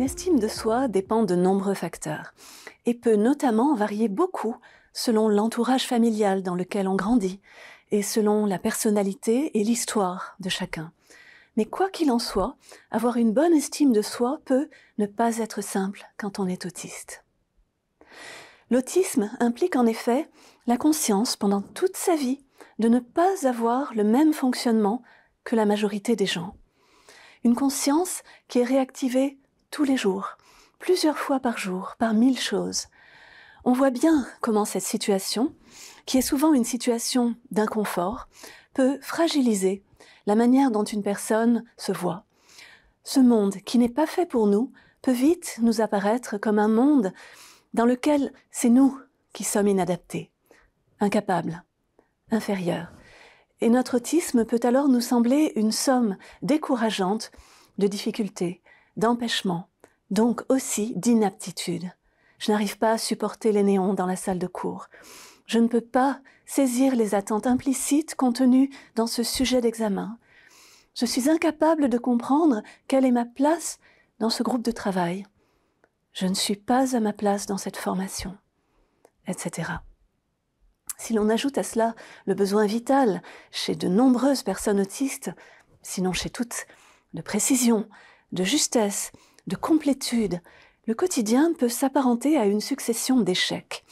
L'estime de soi dépend de nombreux facteurs et peut notamment varier beaucoup selon l'entourage familial dans lequel on grandit et selon la personnalité et l'histoire de chacun. Mais quoi qu'il en soit, avoir une bonne estime de soi peut ne pas être simple quand on est autiste. L'autisme implique en effet la conscience pendant toute sa vie de ne pas avoir le même fonctionnement que la majorité des gens. Une conscience qui est réactivée tous les jours, plusieurs fois par jour, par mille choses. On voit bien comment cette situation, qui est souvent une situation d'inconfort, peut fragiliser la manière dont une personne se voit. Ce monde qui n'est pas fait pour nous peut vite nous apparaître comme un monde dans lequel c'est nous qui sommes inadaptés, incapables, inférieurs. Et notre autisme peut alors nous sembler une somme décourageante de difficultés, d'empêchement, donc aussi d'inaptitude. Je n'arrive pas à supporter les néons dans la salle de cours. Je ne peux pas saisir les attentes implicites contenues dans ce sujet d'examen. Je suis incapable de comprendre quelle est ma place dans ce groupe de travail. Je ne suis pas à ma place dans cette formation, etc. Si l'on ajoute à cela le besoin vital chez de nombreuses personnes autistes, sinon chez toutes, de précision, de justesse, de complétude, le quotidien peut s'apparenter à une succession d'échecs.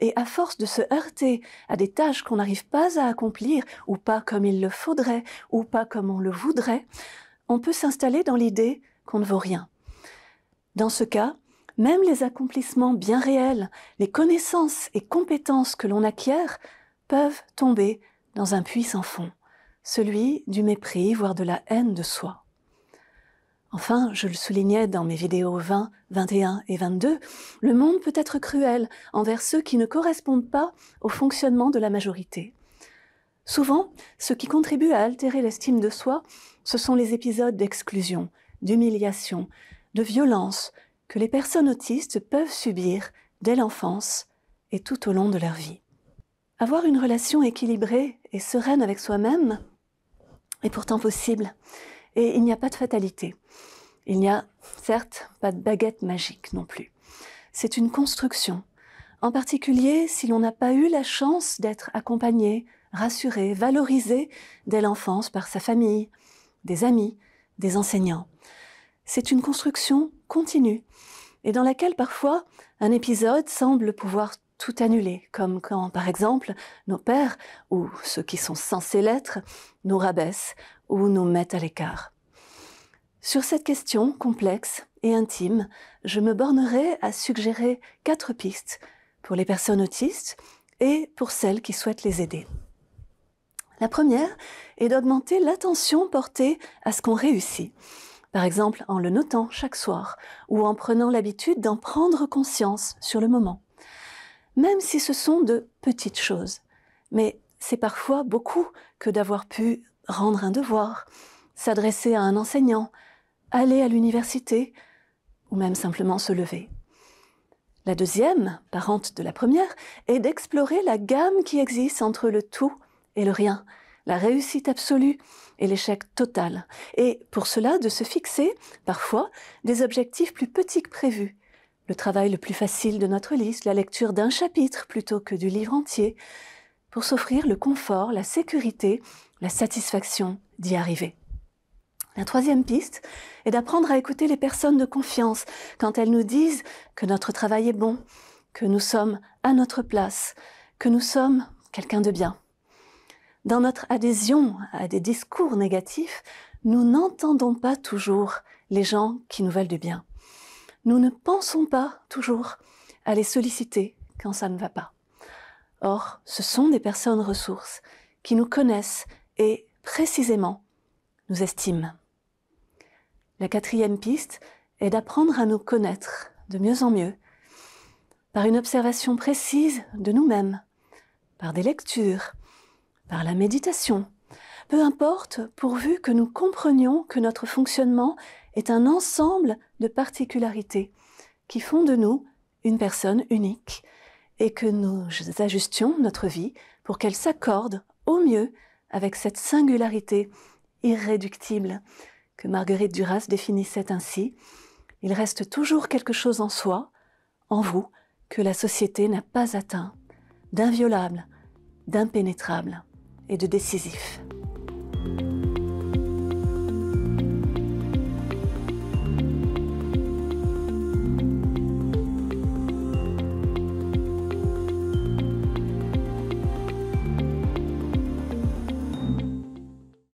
Et à force de se heurter à des tâches qu'on n'arrive pas à accomplir, ou pas comme il le faudrait, ou pas comme on le voudrait, on peut s'installer dans l'idée qu'on ne vaut rien. Dans ce cas, même les accomplissements bien réels, les connaissances et compétences que l'on acquiert peuvent tomber dans un puits sans fond, celui du mépris, voire de la haine de soi. Enfin, je le soulignais dans mes vidéos 20, 21 et 22, le monde peut être cruel envers ceux qui ne correspondent pas au fonctionnement de la majorité. Souvent, ce qui contribue à altérer l'estime de soi, ce sont les épisodes d'exclusion, d'humiliation, de violence que les personnes autistes peuvent subir dès l'enfance et tout au long de leur vie. Avoir une relation équilibrée et sereine avec soi-même est pourtant possible. Et il n'y a pas de fatalité. Il n'y a, certes, pas de baguette magique non plus. C'est une construction. En particulier si l'on n'a pas eu la chance d'être accompagné, rassuré, valorisé dès l'enfance par sa famille, des amis, des enseignants. C'est une construction continue et dans laquelle parfois un épisode semble pouvoir tout annuler, comme quand, par exemple, nos pères, ou ceux qui sont censés l'être, nous rabaissent ou nous mettent à l'écart. Sur cette question complexe et intime, je me bornerai à suggérer quatre pistes pour les personnes autistes et pour celles qui souhaitent les aider. La première est d'augmenter l'attention portée à ce qu'on réussit, par exemple en le notant chaque soir ou en prenant l'habitude d'en prendre conscience sur le moment même si ce sont de petites choses. Mais c'est parfois beaucoup que d'avoir pu rendre un devoir, s'adresser à un enseignant, aller à l'université, ou même simplement se lever. La deuxième, parente de la première, est d'explorer la gamme qui existe entre le tout et le rien, la réussite absolue et l'échec total, et pour cela de se fixer, parfois, des objectifs plus petits que prévus, le travail le plus facile de notre liste, la lecture d'un chapitre plutôt que du livre entier, pour s'offrir le confort, la sécurité, la satisfaction d'y arriver. La troisième piste est d'apprendre à écouter les personnes de confiance quand elles nous disent que notre travail est bon, que nous sommes à notre place, que nous sommes quelqu'un de bien. Dans notre adhésion à des discours négatifs, nous n'entendons pas toujours les gens qui nous veulent du bien nous ne pensons pas toujours à les solliciter quand ça ne va pas. Or, ce sont des personnes ressources qui nous connaissent et précisément nous estiment. La quatrième piste est d'apprendre à nous connaître de mieux en mieux par une observation précise de nous-mêmes, par des lectures, par la méditation, peu importe, pourvu que nous comprenions que notre fonctionnement est un ensemble de particularités qui font de nous une personne unique et que nous ajustions notre vie pour qu'elle s'accorde au mieux avec cette singularité irréductible que Marguerite Duras définissait ainsi. Il reste toujours quelque chose en soi, en vous, que la société n'a pas atteint, d'inviolable, d'impénétrable et de décisif.